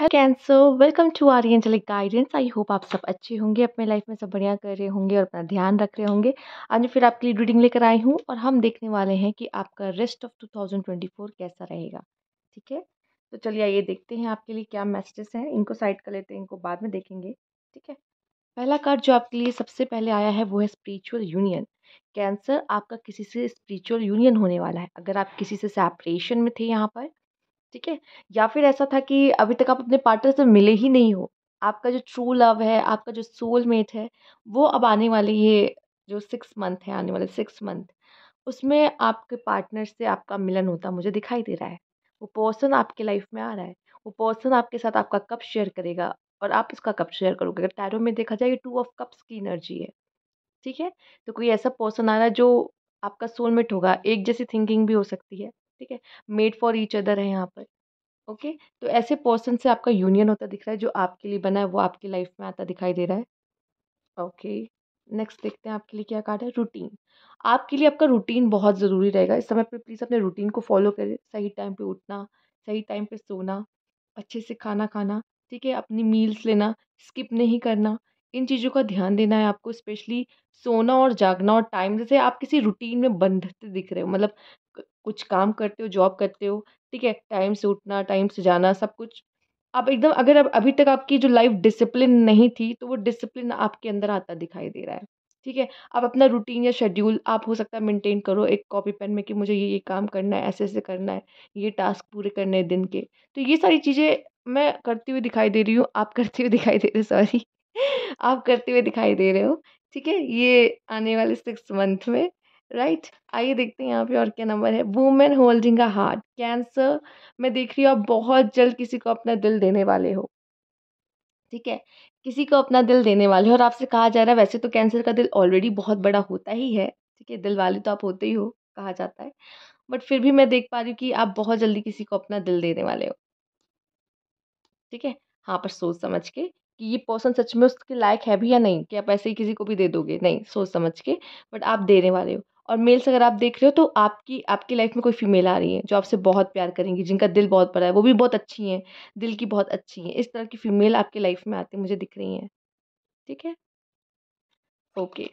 है कैंसो welcome to our angelic guidance I hope आप सब अच्छे होंगे अपने लाइफ में सब बढ़िया कर रहे होंगे और अपना ध्यान रख रहे होंगे आज फिर आपके लिए रीडिंग लेकर आई हूँ और हम देखने वाले हैं कि आपका रेस्ट ऑफ 2024 कैसा रहेगा ठीक है तो चलिए आइए देखते हैं आपके लिए क्या मैसेजेस हैं इनको साइड कर लेते हैं इनको बाद में देखेंगे ठीक है पहला कार्ड जो आपके लिए सबसे पहले आया है वो है स्पिरिचुअल यूनियन कैंसर आपका किसी से स्पिरिचुअल यूनियन होने वाला है अगर आप किसी से सेपरेशन में थे यहाँ पर ठीक है या फिर ऐसा था कि अभी तक आप अपने पार्टनर से मिले ही नहीं हो आपका जो ट्रू लव है आपका जो सोलमेट है वो अब आने वाले ये जो सिक्स मंथ है आने वाले सिक्स मंथ उसमें आपके पार्टनर से आपका मिलन होता मुझे दिखाई दे रहा है वो पर्सन आपके लाइफ में आ रहा है वो पर्सन आपके साथ आपका कप शेयर करेगा और आप उसका कप शेयर करोगे अगर टैरो में देखा जाए टू ऑफ कप्स की एनर्जी है ठीक है तो कोई ऐसा पर्सन आ रहा है जो आपका सोलमेट होगा एक जैसी थिंकिंग भी हो सकती है ठीक है मेड फॉर ईच अदर है यहाँ पर ओके तो ऐसे पर्सन से आपका यूनियन होता दिख रहा है जो आपके लिए बना है वो आपकी लाइफ में आता दिखाई दे रहा है ओके नेक्स्ट देखते हैं आपके लिए क्या कार्ड है रूटीन आपके लिए आपका रूटीन बहुत ज़रूरी रहेगा इस समय पर प्लीज़ अपने रूटीन को फॉलो करें सही टाइम पर उठना सही टाइम पर सोना अच्छे से खाना खाना ठीक है अपनी मील्स लेना स्किप नहीं करना इन चीज़ों का ध्यान देना है आपको स्पेशली सोना और जागना और टाइम जैसे आप किसी रूटीन में बंधते दिख रहे हो मतलब कुछ काम करते हो जॉब करते हो ठीक है टाइम से उठना टाइम से जाना सब कुछ आप एकदम अगर अब अभी तक आपकी जो लाइफ डिसिप्लिन नहीं थी तो वो डिसिप्लिन आपके अंदर आता दिखाई दे रहा है ठीक है आप अपना रूटीन या शेड्यूल आप हो सकता है मेंटेन करो एक कॉपी पेन में कि मुझे ये ये काम करना है ऐसे ऐसे करना है ये टास्क पूरे करने हैं दिन के तो ये सारी चीज़ें मैं करती हुई दिखाई दे रही हूँ आप करती हुई दिखाई दे रहे सॉरी आप करते हुए दिखाई दे रहे हो ठीक है ये आने वाले सिक्स मंथ में राइट आइए देखते हैं यहाँ पे और क्या नंबर है women holding a heart Cancer मैं देख रही हूँ आप बहुत जल्द किसी को अपना दिल देने वाले हो ठीक है किसी को अपना दिल देने वाले हो और आपसे कहा जा रहा है वैसे तो कैंसर का दिल ऑलरेडी बहुत बड़ा होता ही है ठीक है दिल वाले तो आप होते ही हो कहा जाता है बट फिर भी मैं देख पा रही हूँ कि आप बहुत जल्दी किसी को अपना दिल देने वाले हो ठीक है हाँ पर सोच समझ के कि ये पर्सन सच में उसके लायक है भी या नहीं कि आप ऐसे ही किसी को भी दे दोगे नहीं सोच समझ के बट आप देने वाले हो और मेल्स अगर आप देख रहे हो तो आपकी आपकी लाइफ में कोई फीमेल आ रही है जो आपसे बहुत प्यार करेंगी जिनका दिल बहुत बड़ा है वो भी बहुत अच्छी हैं दिल की बहुत अच्छी हैं इस तरह की फ़ीमेल आपकी लाइफ में आती मुझे दिख रही हैं ठीक है ओके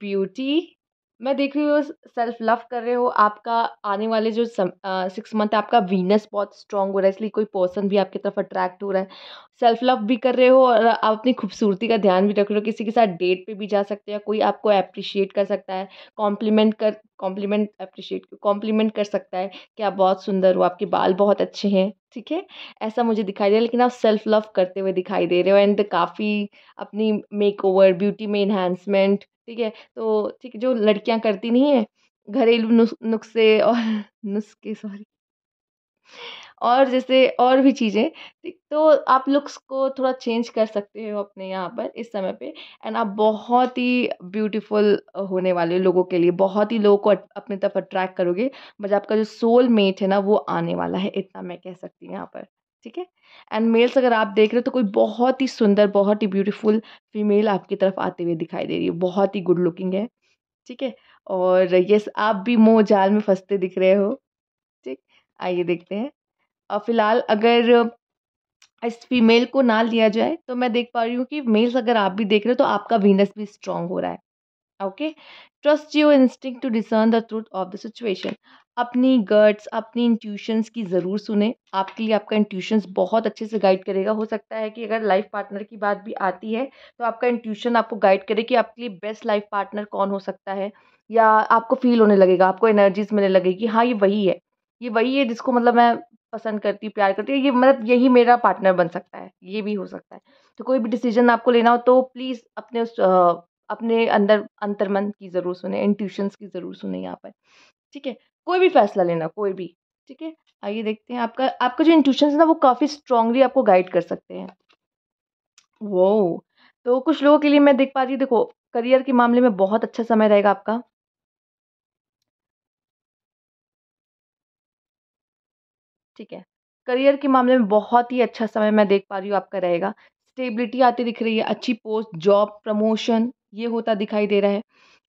ब्यूटी मैं देख रही हूँ सेल्फ लव कर रहे हो आपका आने वाले जो सिक्स मंथ आपका वीनस बहुत स्ट्रांग हो रहा है इसलिए कोई पर्सन भी आपकी तरफ अट्रैक्ट हो रहा है सेल्फ लव भी कर रहे हो और आप अपनी खूबसूरती का ध्यान भी रख रहे हो किसी के साथ डेट पे भी जा सकते हैं कोई आपको अप्रिशिएट कर सकता है कॉम्प्लीमेंट कर कॉम्प्लीमेंट अप्रिशिएट कॉम्प्लीमेंट कर सकता है कि आप बहुत सुंदर हो आपके बाल बहुत अच्छे हैं ठीक है ऐसा मुझे दिखाई दे रहा है लेकिन आप सेल्फ लव करते हुए दिखाई दे रहे हो एंड काफ़ी अपनी मेक ओवर ब्यूटी में इन्हांसमेंट ठीक है तो ठीक जो लड़कियां करती नहीं है घरेलू नुस्खे और नुस्खे सॉरी और जैसे और भी चीज़ें तो आप लुक्स को थोड़ा चेंज कर सकते हो अपने यहाँ पर इस समय पे एंड आप बहुत ही ब्यूटीफुल होने वाले लोगों के लिए बहुत ही लोगों को अपने तरफ अट्रैक्ट करोगे बट आपका जो सोल मेट है ना वो आने वाला है इतना मैं कह सकती हूँ यहाँ पर ठीक है एंड मेल्स अगर आप देख रहे हो तो कोई बहुत ही सुंदर बहुत ही ब्यूटीफुल फीमेल आपकी तरफ आते हुए दिखाई दे रही है बहुत ही गुड लुकिंग है ठीक है और यस आप भी मोह जाल में फंसते दिख रहे हो ठीक आइए देखते हैं और फिलहाल अगर इस फीमेल को ना लिया जाए तो मैं देख पा रही हूँ कि मेल्स अगर आप भी देख रहे हो तो आपका वीनस भी स्ट्रांग हो रहा है okay trust your instinct to discern the truth of the situation अपनी गर्ड्स अपनी इंट्यूशंस की ज़रूर सुने आपके लिए आपका इंट्यूशंस बहुत अच्छे से गाइड करेगा हो सकता है कि अगर लाइफ पार्टनर की बात भी आती है तो आपका इंट्यूशन आपको गाइड करे कि आपके लिए बेस्ट लाइफ पार्टनर कौन हो सकता है या आपको फील होने लगेगा आपको एनर्जीज मिलने लगेगी हाँ ये वही है ये वही है जिसको मतलब मैं पसंद करती हूँ प्यार करती हूँ ये मतलब यही मेरा पार्टनर बन सकता है ये भी हो सकता है तो कोई भी डिसीजन आपको लेना हो तो प्लीज़ अपने उस अपने अंदर अंतर्मन की ज़रूर सुने इंट्यूशंस की ज़रूर सुने यहाँ पर ठीक है कोई भी फैसला लेना कोई भी ठीक है आइए देखते हैं आपका आपका जो इंट्यूशन है ना वो काफ़ी स्ट्रांगली आपको गाइड कर सकते हैं वो तो कुछ लोगों के लिए मैं देख पा रही हूँ देखो करियर के मामले में बहुत अच्छा समय रहेगा आपका ठीक है करियर के मामले में बहुत ही अच्छा समय मैं देख पा रही हूँ आपका रहेगा स्टेबिलिटी आती दिख रही है अच्छी पोस्ट जॉब प्रमोशन ये होता दिखाई दे रहा है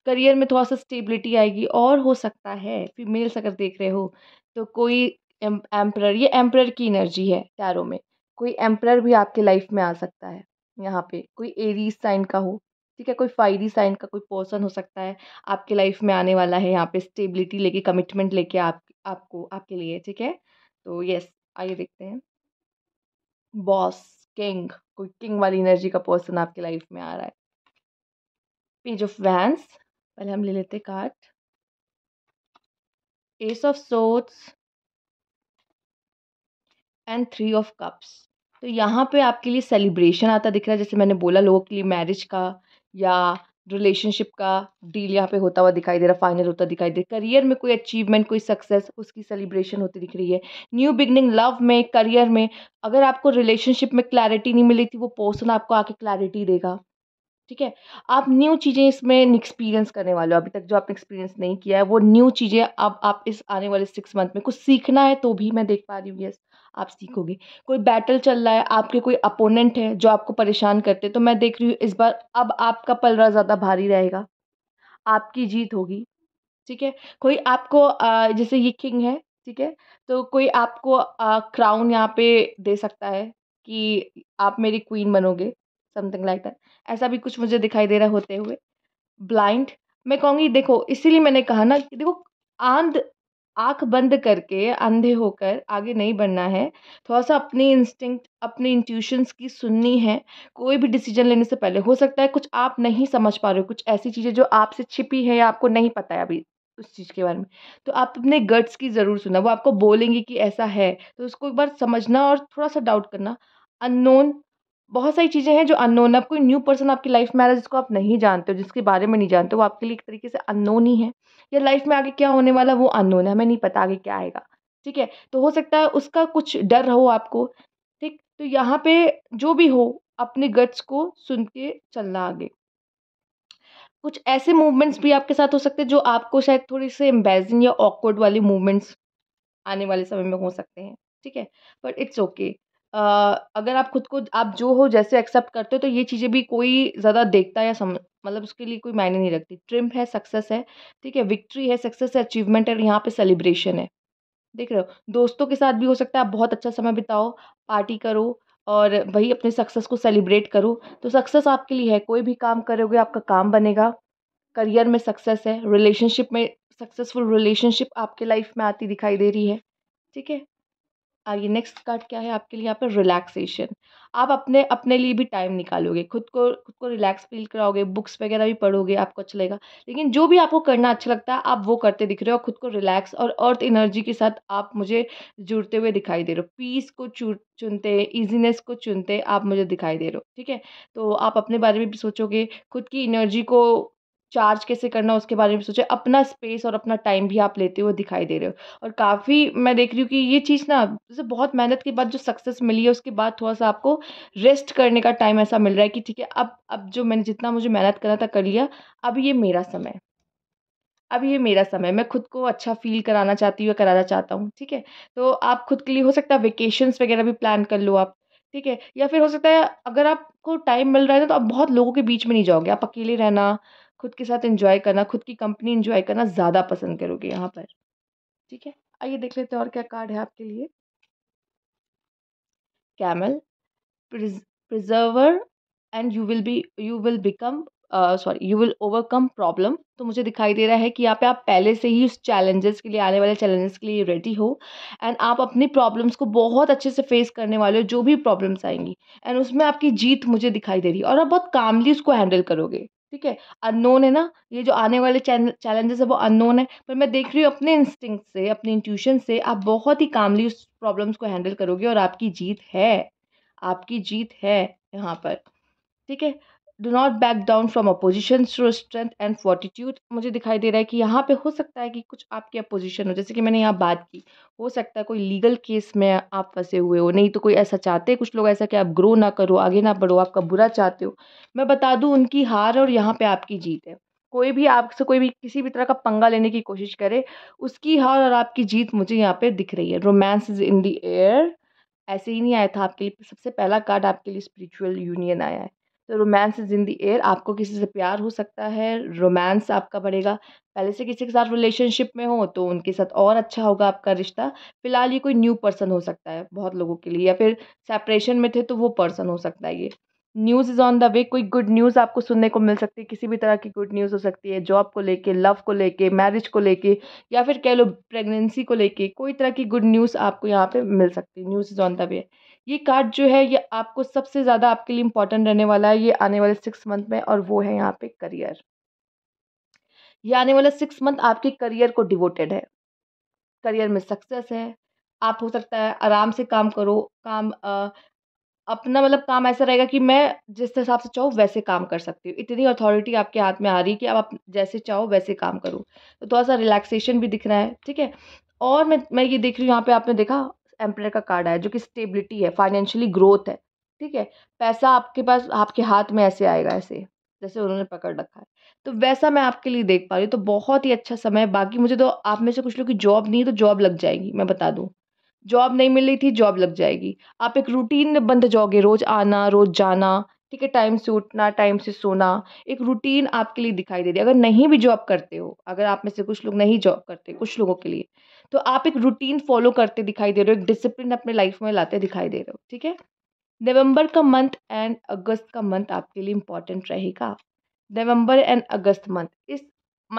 करियर में थोड़ा सा स्टेबिलिटी आएगी और हो सकता है फीमेल्स अगर देख रहे हो तो कोई एम्प्रर ये एम्प्रर की एनर्जी है टैरो में कोई एम्प्रर भी आपके लाइफ में आ सकता है यहाँ पे कोई एरीज साइन का हो ठीक है कोई फाइरी साइन का कोई पर्सन हो सकता है आपके लाइफ में आने वाला है यहाँ पे स्टेबिलिटी लेके कमिटमेंट लेके आप आपको आपके लिए ठीक है तो यस आइए देखते हैं बॉस किंग कोई किंग वाली एनर्जी का पर्सन आपके लाइफ में आ रहा है पेज ऑफ वैंस पहले हम ले लेते card ace of swords and three of cups तो यहाँ पे आपके लिए सेलिब्रेशन आता दिख रहा है जैसे मैंने बोला लोगों के लिए मैरिज का या रिलेशनशिप का डील यहाँ पे होता हुआ दिखाई दे रहा फाइनल होता दिखाई दे करियर में कोई अचीवमेंट कोई सक्सेस उसकी सेलिब्रेशन होती दिख रही है न्यू बिगनिंग लव में करियर में अगर आपको रिलेशनशिप में क्लैरिटी नहीं मिली थी वो पर्सन आपको आके क्लैरिटी देगा ठीक है आप न्यू चीज़ें इसमें एक्सपीरियंस करने वाले हो अभी तक जो आपने एक्सपीरियंस नहीं किया है वो न्यू चीज़ें अब आप इस आने वाले सिक्स मंथ में कुछ सीखना है तो भी मैं देख पा रही हूँ यस आप सीखोगे कोई बैटल चल रहा है आपके कोई अपोनेंट है जो आपको परेशान करते तो मैं देख रही हूँ इस बार अब आपका पलरा ज़्यादा भारी रहेगा आपकी जीत होगी ठीक है कोई आपको जैसे ये किंग है ठीक है तो कोई आपको क्राउन यहाँ पे दे सकता है कि आप मेरी क्वीन बनोगे समथिंग लाइक दैट ऐसा भी कुछ मुझे दिखाई दे रहा होते हुए ब्लाइंड मैं कहूँगी देखो इसीलिए मैंने कहा ना कि देखो आंध आंख बंद करके अंधे होकर आगे नहीं बढ़ना है थोड़ा सा अपनी इंस्टिंक्ट अपनी इंट्यूशंस की सुननी है कोई भी डिसीजन लेने से पहले हो सकता है कुछ आप नहीं समझ पा रहे हो कुछ ऐसी चीज़ें जो आपसे छिपी है या आपको नहीं पता है अभी उस चीज़ के बारे में तो आप अपने गट्स की ज़रूर सुनना वो आपको बोलेंगे कि ऐसा है तो उसको एक बार समझना और थोड़ा सा डाउट करना अननोन बहुत सारी चीज़ें हैं जो अननोन अब कोई न्यू पर्सन आपकी लाइफ में आ रहा है जिसको आप नहीं जानते हो जिसके बारे में नहीं जानते हो वो आपके लिए एक तरीके से अननोन ही है या लाइफ में आगे क्या होने वाला वो अननोन है हमें नहीं पता आगे क्या आएगा ठीक है तो हो सकता है उसका कुछ डर हो आपको ठीक तो यहाँ पे जो भी हो अपने गट्स को सुन के चलना आगे कुछ ऐसे मूवमेंट्स भी आपके साथ हो सकते हैं जो आपको शायद थोड़ी से एम्बेसिंग या ऑकवर्ड वाले मूवमेंट्स आने वाले समय में हो सकते हैं ठीक है बट इट्स ओके अगर आप ख़ुद को आप जो हो जैसे एक्सेप्ट करते हो तो ये चीज़ें भी कोई ज़्यादा देखता या सम मतलब उसके लिए कोई मायने नहीं रखती ट्रिम है सक्सेस है ठीक है विक्ट्री है सक्सेस है अचीवमेंट है और यहाँ पे सेलिब्रेशन है देख रहे हो दोस्तों के साथ भी हो सकता है आप बहुत अच्छा समय बिताओ पार्टी करो और वही अपने सक्सेस को सेलिब्रेट करो तो सक्सेस आपके लिए है कोई भी काम करोगे आपका काम बनेगा करियर में सक्सेस है रिलेशनशिप में सक्सेसफुल रिलेशनशिप आपके लाइफ में आती दिखाई दे रही है ठीक है आइए नेक्स्ट कार्ड क्या है आपके लिए यहाँ पर रिलैक्सेशन आप अपने अपने लिए भी टाइम निकालोगे खुद को खुद को रिलैक्स फील कराओगे बुक्स वगैरह भी पढ़ोगे आपको अच्छा लगेगा लेकिन जो भी आपको करना अच्छा लगता है आप वो करते दिख रहे हो खुद को रिलैक्स और अर्थ एनर्जी के साथ आप मुझे जुड़ते हुए दिखाई दे रहे हो पीस को चुनते ईजीनेस को चुनते आप मुझे दिखाई दे रहे हो ठीक है तो आप अपने बारे में भी सोचोगे खुद की एनर्जी को चार्ज कैसे करना उसके बारे में सोचा अपना स्पेस और अपना टाइम भी आप लेते हुए दिखाई दे रहे हो और काफ़ी मैं देख रही हूँ कि ये चीज़ ना जैसे बहुत मेहनत के बाद जो सक्सेस मिली है उसके बाद थोड़ा सा आपको रेस्ट करने का टाइम ऐसा मिल रहा है कि ठीक है अब अब जो मैंने जितना मुझे मेहनत करना था कर लिया अब ये मेरा समय अब ये मेरा समय मैं खुद को अच्छा फील कराना चाहती हूँ कराना चाहता हूँ ठीक है तो आप खुद के लिए हो सकता है वेकेशंस वगैरह भी प्लान कर लो आप ठीक है या फिर हो सकता है अगर आपको टाइम मिल रहा है ना तो आप बहुत लोगों के बीच में नहीं जाओगे आप अकेले रहना खुद के साथ इंजॉय करना खुद की कंपनी इन्जॉय करना ज़्यादा पसंद करोगे यहाँ पर ठीक है आइए देख लेते हैं और क्या कार्ड है आपके लिए camel preserver and you will be you will become sorry you will overcome problem तो मुझे दिखाई दे रहा है कि यहाँ पे आप पहले से ही उस चैलेंजेस के लिए आने वाले चैलेंजेस के लिए रेडी हो एंड आप अपनी प्रॉब्लम्स को बहुत अच्छे से फेस करने वाले हो जो भी प्रॉब्लम्स आएंगी एंड उसमें आपकी जीत मुझे दिखाई दे रही है और आप बहुत कामली उसको हैंडल करोगे ठीक है अननोन है ना ये जो आने वाले चैलेंजेस है वो अननोन है पर मैं देख रही हूँ अपने इंस्टिंक्ट से अपने इंट्यूशन से आप बहुत ही कामली उस प्रॉब्लम्स को हैंडल करोगे और आपकी जीत है आपकी जीत है यहाँ पर ठीक है do not back down from opposition through strength and fortitude मुझे दिखाई दे रहा है कि यहाँ पे हो सकता है कि कुछ आपकी अपोजिशन हो जैसे कि मैंने यहाँ बात की हो सकता है कोई लीगल केस में आप फंसे हुए हो नहीं तो कोई ऐसा चाहते कुछ लोग ऐसा कि आप ग्रो ना करो आगे ना बढ़ो आपका बुरा चाहते हो मैं बता दूँ उनकी हार और यहाँ पर आपकी जीत है कोई भी आपसे कोई भी किसी भी तरह का पंगा लेने की कोशिश करे उसकी हार और आपकी जीत मुझे यहाँ पर दिख रही है romance is in the air ऐसे ही नहीं आया था आपके लिए सबसे पहला कार्ड आपके लिए स्पिरिचुअल यूनियन आया है तो romance is in the air आपको किसी से प्यार हो सकता है रोमांस आपका बढ़ेगा पहले से किसी के साथ रिलेशनशिप में हो तो उनके साथ और अच्छा होगा आपका रिश्ता फिलहाल ये कोई न्यू पर्सन हो सकता है बहुत लोगों के लिए या फिर सेपरेशन में थे तो वो पर्सन हो सकता है ये news is on the way कोई गुड न्यूज़ आपको सुनने को मिल सकती है किसी भी तरह की गुड न्यूज़ हो सकती है जॉब को लेके लव को लेके मैरिज को लेके या फिर कह लो प्रेगनेंसी को लेके कोई तरह की गुड न्यूज़ आपको यहाँ पे मिल सकती है news is on the way ये कार्ड जो है ये आपको सबसे ज़्यादा आपके लिए इंपॉर्टेंट रहने वाला है ये आने वाले सिक्स मंथ में और वो है यहाँ पे करियर ये आने वाला सिक्स मंथ आपके करियर को डिवोटेड है करियर में सक्सेस है आप हो सकता है आराम से काम करो काम आ, अपना मतलब काम ऐसा रहेगा कि मैं जिस हिसाब से चाहूँ वैसे काम कर सकती हूँ इतनी अथॉरिटी आपके हाथ में आ रही है कि आप जैसे चाहो वैसे काम करो तो थोड़ा सा रिलैक्सेशन भी दिख रहा है ठीक है और मैं मैं ये देख रही हूँ यहाँ पे आपने देखा एम्प्लॉय का कार्ड आया जो कि स्टेबिलिटी है फाइनेंशियली ग्रोथ है ठीक है पैसा आपके पास आपके हाथ में ऐसे आएगा ऐसे जैसे उन्होंने पकड़ रखा है तो वैसा मैं आपके लिए देख पा रही हूँ तो बहुत ही अच्छा समय है बाकी मुझे तो आप में से कुछ लोग की जॉब नहीं है तो जॉब लग जाएगी मैं बता दूँ जॉब नहीं मिल रही थी जॉब लग जाएगी आप एक रूटीन में बंद जाओगे रोज आना रोज जाना ठीक है टाइम से उठना टाइम से सोना एक रूटीन आपके लिए दिखाई दे रही है अगर नहीं भी जॉब करते हो अगर आप में से कुछ लोग नहीं जॉब करते कुछ लोगों के लिए तो आप एक रूटीन फॉलो करते दिखाई दे रहे हो एक डिसिप्लिन अपने लाइफ में लाते दिखाई दे रहे हो ठीक है नवंबर का मंथ एंड अगस्त का मंथ आपके लिए इम्पॉर्टेंट रहेगा नवंबर एंड अगस्त मंथ इस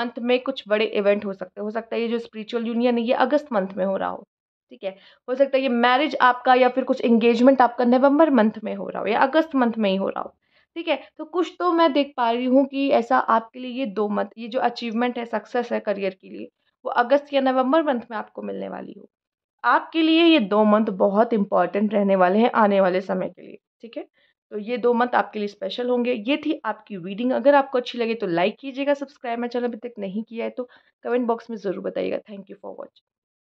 मंथ में कुछ बड़े इवेंट हो सकते हो सकता है ये जो स्पिरिचुअल यूनियन है ये अगस्त मंथ में हो रहा हो ठीक है हो सकता है ये मैरिज आपका या फिर कुछ एंगेजमेंट आपका नवंबर मंथ में हो रहा हो या अगस्त मंथ में ही हो रहा हो ठीक है तो कुछ तो मैं देख पा रही हूँ कि ऐसा आपके लिए ये दो मंथ ये जो अचीवमेंट है सक्सेस है करियर के लिए वो अगस्त या नवम्बर मंथ में आपको मिलने वाली हो आपके लिए ये दो मंथ बहुत इंपॉर्टेंट रहने वाले हैं आने वाले समय के लिए ठीक है तो ये दो मंथ आपके लिए स्पेशल होंगे ये थी आपकी रीडिंग अगर आपको अच्छी लगे तो लाइक कीजिएगा सब्सक्राइब मेरे चैनल अभी तक नहीं किया है तो कमेंट बॉक्स में ज़रूर बताइएगा थैंक यू फॉर वॉचिंग